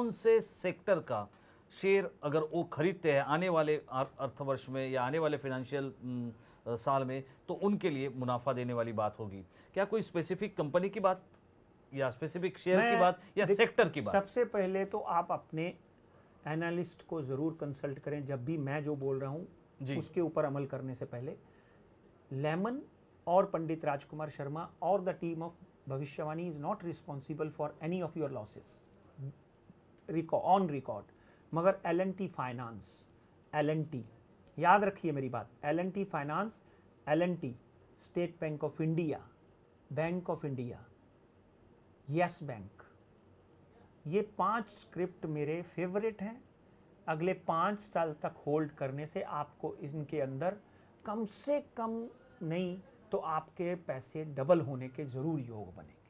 कौन से सेक्टर का शेयर अगर वो खरीदते हैं आने वाले अर्थवर्ष में या आने वाले फिनेंशियल साल में तो उनके लिए मुनाफा देने वाली बात होगी क्या कोई स्पेसिफिक कंपनी की बात या स्पेसिफिक शेयर की बात या सेक्टर की बात सबसे पहले तो आप अपने एनालिस्ट को ज़रूर कंसल्ट करें जब भी मैं जो बोल रहा हूँ उसके ऊपर अमल करने से पहले लेमन और पंडित राजकुमार शर्मा और the team of Bhavishyavani is not responsible for any of your losses record on record मगर L N T finance L N T याद रखिए मेरी बात L N T finance L N T State Bank of India Bank of India Yes Bank ये पांच script मेरे favourite हैं अगले पाँच साल तक होल्ड करने से आपको इनके अंदर कम से कम नहीं तो आपके पैसे डबल होने के ज़रूर योग बनेंगे